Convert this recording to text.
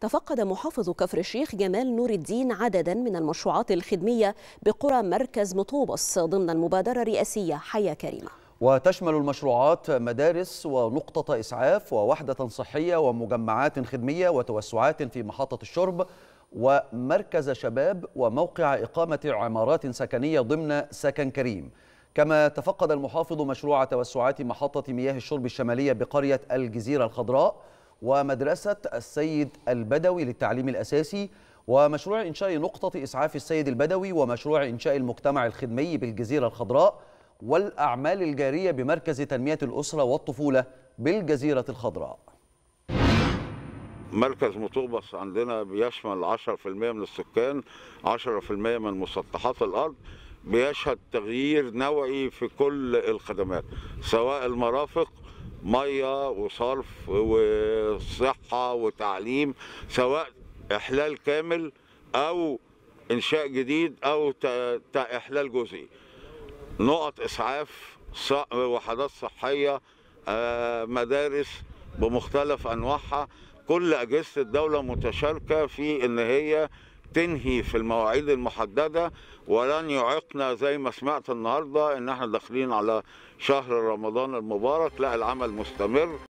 تفقد محافظ كفر الشيخ جمال نور الدين عددا من المشروعات الخدمية بقرى مركز مطوبس ضمن المبادرة الرئاسية حياة كريمة وتشمل المشروعات مدارس ونقطة إسعاف ووحدة صحية ومجمعات خدمية وتوسعات في محطة الشرب ومركز شباب وموقع إقامة عمارات سكنية ضمن سكن كريم كما تفقد المحافظ مشروع توسعات محطة مياه الشرب الشمالية بقرية الجزيرة الخضراء ومدرسة السيد البدوي للتعليم الأساسي ومشروع إنشاء نقطة إسعاف السيد البدوي ومشروع إنشاء المجتمع الخدمي بالجزيرة الخضراء والأعمال الجارية بمركز تنمية الأسرة والطفولة بالجزيرة الخضراء مركز مطوبس عندنا بيشمل 10% من السكان 10% من مسطحات الأرض بيشهد تغيير نوعي في كل الخدمات سواء المرافق ميه وصرف وصحه وتعليم سواء احلال كامل او انشاء جديد او احلال جزئي نقط اسعاف وحدات صحيه آه، مدارس بمختلف انواعها كل اجهزه الدوله متشاركه في ان هي تنهي في المواعيد المحددة ولن يعقنا زي ما سمعت النهاردة ان احنا داخلين على شهر رمضان المبارك لا العمل مستمر